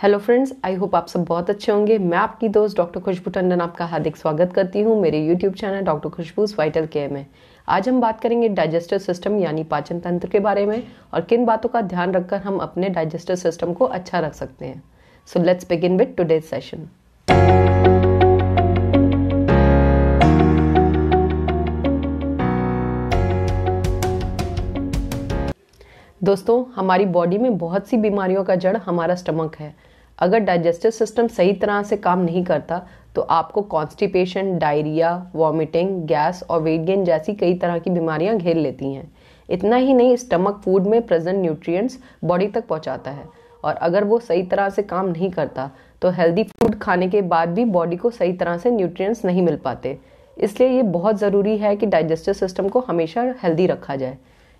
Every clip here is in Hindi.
हेलो फ्रेंड्स आई होप आप सब बहुत अच्छे होंगे मैं आपकी दोस्त डॉक्टर खुशबू टंडन आपका हार्दिक स्वागत करती हूँ मेरे YouTube channel doctor Khushboo vital care में आज हम बात करेंगे डाइजेस्टिव सिस्टम यानी पाचन तंत्र के बारे में और किन बातों का ध्यान रखकर हम अपने डाइजेस्टिव सिस्टम को अच्छा रख सकते हैं so let's begin with today session दोस्तों हमारी बॉडी में बहुत सी बीमारियों का जड़ हमारा स्टमक है अगर डाइजेस्टिव सिस्टम सही तरह से काम नहीं करता तो आपको कॉन्स्टिपेशन डायरिया वॉमिटिंग गैस और वेट गेन जैसी कई तरह की बीमारियां घेर लेती हैं इतना ही नहीं स्टमक फूड में प्रेजेंट न्यूट्रिएंट्स बॉडी तक पहुंचाता है और अगर वो सही तरह से काम नहीं करता तो हेल्दी फूड खाने के बाद भी बॉडी को सही तरह से न्यूट्रिएंट्स नहीं मिल पाते इसलिए ये बहुत ज़रूरी है कि डाइजेस्टिव सिस्टम को हमेशा हेल्दी रखा जाए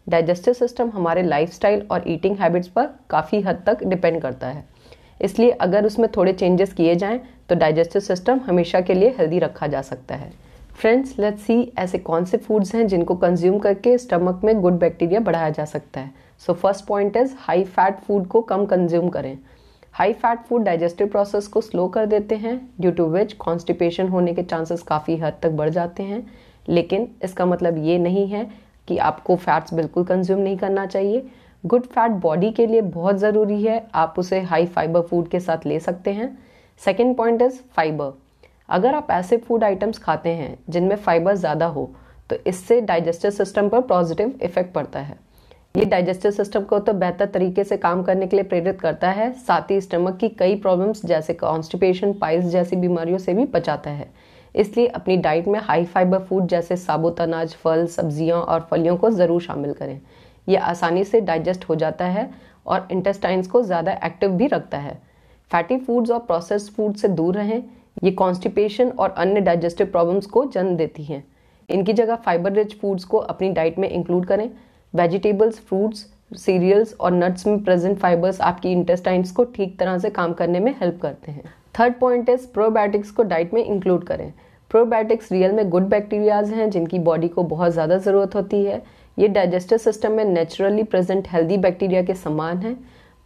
डाइजेस्टिव सिस्टम हमारे लाइफस्टाइल और ईटिंग हैबिट्स पर काफ़ी हद तक डिपेंड करता है इसलिए अगर उसमें थोड़े चेंजेस किए जाएँ तो डाइजेस्टिव सिस्टम हमेशा के लिए हेल्दी रखा जा सकता है फ्रेंड्स लेट्स सी ऐसे कौन से फूड्स हैं जिनको कंज्यूम करके स्टमक में गुड बैक्टीरिया बढ़ाया जा सकता है so first point is high fat food को कम कंज्यूम करें high fat food digestive process को स्लो कर देते हैं ड्यू टू विच कॉन्स्टिपेशन होने के चांसेस काफ़ी हद तक बढ़ जाते हैं लेकिन इसका मतलब ये नहीं है कि आपको फैट्स बिल्कुल कंज्यूम नहीं करना चाहिए गुड फैट बॉडी के लिए बहुत ज़रूरी है आप उसे हाई फाइबर फूड के साथ ले सकते हैं सेकेंड पॉइंट इज़ फाइबर अगर आप ऐसे फूड आइटम्स खाते हैं जिनमें फाइबर ज़्यादा हो तो इससे डाइजेस्टिव सिस्टम पर पॉजिटिव इफेक्ट पड़ता है ये डाइजेस्टिव सिस्टम को तो बेहतर तरीके से काम करने के लिए प्रेरित करता है साथ ही स्टमक की कई प्रॉब्लम्स जैसे कॉन्स्टिपेशन पाइल्स जैसी बीमारियों से भी बचाता है इसलिए अपनी डाइट में हाई फाइबर फूड जैसे साबुत अनाज फल सब्जियां और फलियों को ज़रूर शामिल करें ये आसानी से डाइजेस्ट हो जाता है और इंटेस्टाइंस को ज़्यादा एक्टिव भी रखता है फैटी फूड्स और प्रोसेस्ड फूड से दूर रहें ये कॉन्स्टिपेशन और अन्य डाइजेस्टिव प्रॉब्लम्स को जन्म देती हैं इनकी जगह फाइबर रिच फूड्स को अपनी डाइट में इंक्लूड करें वेजिटेबल्स फ्रूट्स सीरियल्स और नट्स में प्रेजेंट फाइबर्स आपकी इंटेस्टाइंस को ठीक तरह से काम करने में हेल्प करते हैं थर्ड पॉइंट इज प्रोबायोटिक्स को डाइट में इंक्लूड करें प्रोबायोटिक्स रियल में गुड बैक्टीरियाज हैं जिनकी बॉडी को बहुत ज़्यादा ज़रूरत होती है ये डाइजेस्टिव सिस्टम में नेचुरली प्रेजेंट हेल्दी बैक्टीरिया के समान है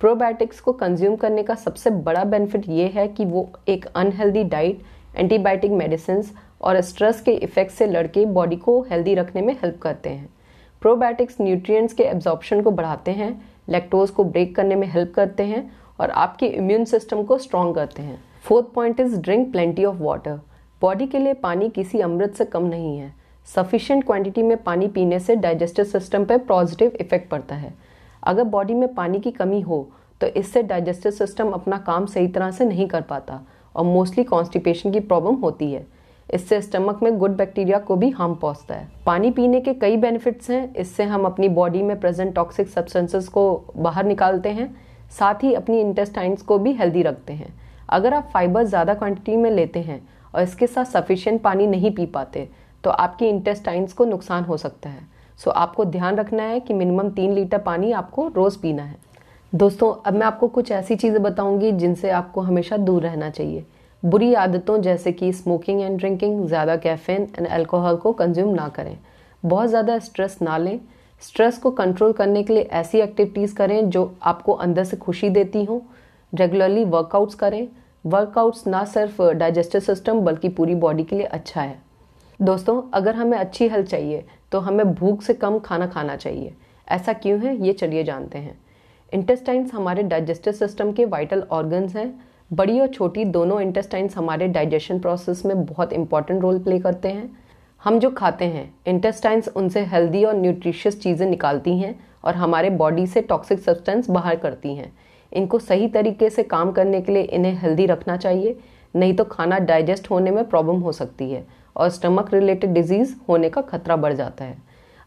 प्रोबायोटिक्स को कंज्यूम करने का सबसे बड़ा बेनिफिट ये है कि वो एक अनहेल्दी डाइट एंटीबायोटिक मेडिसिन और स्ट्रेस के इफ़ेक्ट से लड़के बॉडी को हेल्दी रखने में हेल्प करते हैं प्रोबायोटिक्स न्यूट्रिएंट्स के एब्जॉर्प्शन को बढ़ाते हैं लेक्टोज को ब्रेक करने में हेल्प करते हैं और आपके इम्यून सिस्टम को स्ट्रॉन्ग करते हैं fourth point is drink plenty of water body के लिए पानी किसी अमृत से कम नहीं है सफिशेंट क्वांटिटी में पानी पीने से डाइजेस्टिव सिस्टम पर पॉजिटिव इफेक्ट पड़ता है अगर बॉडी में पानी की कमी हो तो इससे डाइजेस्टिव सिस्टम अपना काम सही तरह से नहीं कर पाता और मोस्टली कॉन्स्टिपेशन की प्रॉब्लम होती है इससे स्टमक में गुड बैक्टीरिया को भी हार्म पहुंचता है पानी पीने के कई बेनिफिट्स हैं इससे हम अपनी बॉडी में प्रेजेंट टॉक्सिक सब्सटेंसेस को बाहर निकालते हैं साथ ही अपनी इंटेस्टाइंस को भी हेल्दी रखते हैं अगर आप फाइबर ज़्यादा क्वांटिटी में लेते हैं और इसके साथ सफिशेंट पानी नहीं पी पाते तो आपकी इंटेस्टाइंस को नुकसान हो सकता है सो आपको ध्यान रखना है कि मिनिमम तीन लीटर पानी आपको रोज़ पीना है दोस्तों अब मैं आपको कुछ ऐसी चीज़ें बताऊंगी जिनसे आपको हमेशा दूर रहना चाहिए बुरी आदतों जैसे कि स्मोकिंग एंड ड्रिंकिंग ज़्यादा कैफीन एंड अल्कोहल को कंज्यूम ना करें बहुत ज़्यादा स्ट्रेस ना लें स्ट्रेस को कंट्रोल करने के लिए ऐसी एक्टिविटीज़ करें जो आपको अंदर से खुशी देती हों रेगुलरली वर्कआउट्स करें वर्कआउट्स ना सिर्फ डाइजेस्टिव सिस्टम बल्कि पूरी बॉडी के लिए अच्छा है दोस्तों अगर हमें अच्छी हेल्थ चाहिए तो हमें भूख से कम खाना खाना चाहिए ऐसा क्यों है ये चलिए जानते हैं इंटेस्टाइन्स हमारे डाइजेस्टिव सिस्टम के वाइटल ऑर्गन्स हैं बड़ी और छोटी दोनों इंटेस्टाइन्स हमारे डाइजेशन प्रोसेस में बहुत इंपॉर्टेंट रोल प्ले करते हैं हम जो खाते हैं इंटेस्टाइन्स उनसे हेल्दी और न्यूट्रिशियस चीज़ें निकालती हैं और हमारे बॉडी से टॉक्सिक सब्सटेंस बाहर करती हैं इनको सही तरीके से काम करने के लिए इन्हें हेल्दी रखना चाहिए नहीं तो खाना डाइजेस्ट होने में प्रॉब्लम हो सकती है और स्टमक रिलेटेड डिजीज़ होने का खतरा बढ़ जाता है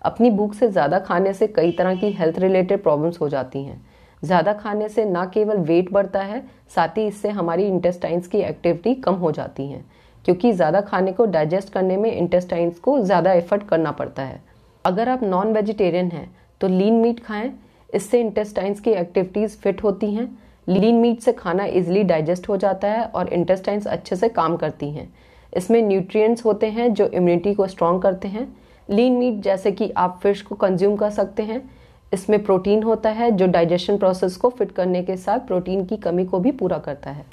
अपनी भूख से ज़्यादा खाने से कई तरह की हेल्थ रिलेटेड प्रॉब्लम्स हो जाती हैं ज़्यादा खाने से ना केवल वेट बढ़ता है साथ ही इससे हमारी इंटेस्टाइंस की एक्टिविटी कम हो जाती है क्योंकि ज़्यादा खाने को डाइजेस्ट करने में इंटेस्टाइंस को ज़्यादा एफर्ट करना पड़ता है अगर आप नॉन वेजिटेरियन हैं तो लीन मीट खाएं इससे इंटेस्टाइंस की एक्टिविटीज़ फिट होती हैं लीन मीट से खाना इजिली डाइजेस्ट हो जाता है और इंटेस्टाइंस अच्छे से काम करती हैं इसमें न्यूट्रिएंट्स होते हैं जो इम्यूनिटी को स्ट्रॉन्ग करते हैं लीन मीट जैसे कि आप फिश को कंज्यूम कर सकते हैं इसमें प्रोटीन होता है जो डाइजेशन प्रोसेस को फिट करने के साथ प्रोटीन की कमी को भी पूरा करता है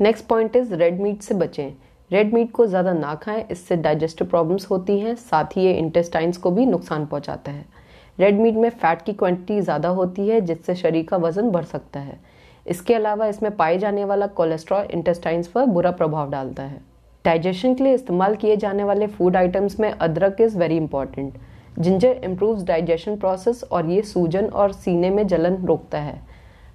next point is red meat से बचें रेड मीट को ज़्यादा ना खाएं इससे डाइजेस्टिव प्रॉब्लम्स होती हैं साथ ही ये इंटेस्टाइंस को भी नुकसान पहुंचाता है रेड मीट में फ़ैट की क्वांटिटी ज़्यादा होती है जिससे शरीर का वज़न बढ़ सकता है इसके अलावा इसमें पाए जाने वाला कोलेस्ट्रॉल इंटेस्टाइंस पर बुरा प्रभाव डालता है डाइजेशन के लिए इस्तेमाल किए जाने वाले फूड आइटम्स में अदरक is very important ginger improves digestion process और ये सूजन और सीने में जलन रोकता है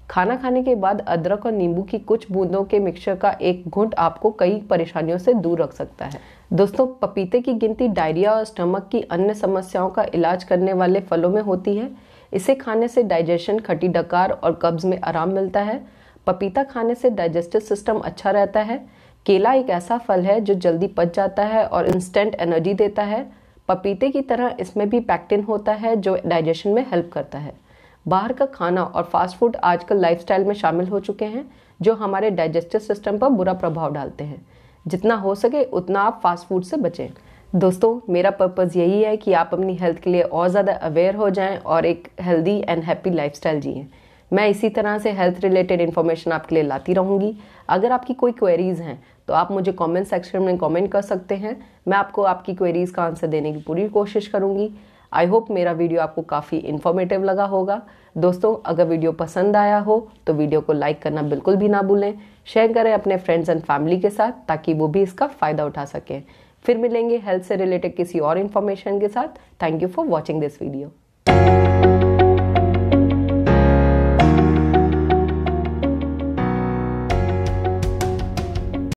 खाना खाने के बाद अदरक और नींबू की कुछ बूंदों के मिक्सचर का एक घुंट आपको कई परेशानियों से दूर रख सकता है दोस्तों पपीते की गिनती डायरिया और स्टमक की अन्य समस्याओं का इलाज करने वाले फलों में होती है इसे खाने से डाइजेशन खटी डकार और कब्ज में आराम मिलता है पपीता खाने से डाइजेस्टिव सिस्टम अच्छा रहता है केला एक ऐसा फल है जो जल्दी पच जाता है और इंस्टेंट एनर्जी देता है पपीते की तरह इसमें भी पैक्टिन होता है जो डाइजेशन में हेल्प करता है बाहर का खाना और फास्ट फूड आजकल लाइफस्टाइल में शामिल हो चुके हैं जो हमारे डाइजेस्टिव सिस्टम पर बुरा प्रभाव डालते हैं जितना हो सके उतना आप फास्ट फूड से बचें दोस्तों मेरा पर्पज़ यही है कि आप अपनी हेल्थ के लिए और ज़्यादा अवेयर हो जाएं और एक हेल्दी एंड हैप्पी लाइफस्टाइल जिएं मैं इसी तरह से हेल्थ रिलेटेड इन्फॉर्मेशन आपके लिए लाती रहूँगी अगर आपकी कोई क्वेरीज़ हैं तो आप मुझे कमेंट सेक्शन में कमेंट कर सकते हैं मैं आपको आपकी क्वेरीज़ का आंसर देने की पूरी कोशिश करूंगी आई होप मेरा वीडियो आपको काफ़ी इन्फॉर्मेटिव लगा होगा दोस्तों अगर वीडियो पसंद आया हो तो वीडियो को लाइक करना बिल्कुल भी ना भूलें शेयर करें अपने फ्रेंड्स एंड फैमिली के साथ ताकि वो भी इसका फ़ायदा उठा सकें फिर मिलेंगे हेल्थ से रिलेटेड किसी और इन्फॉर्मेशन के साथ thank you for watching this video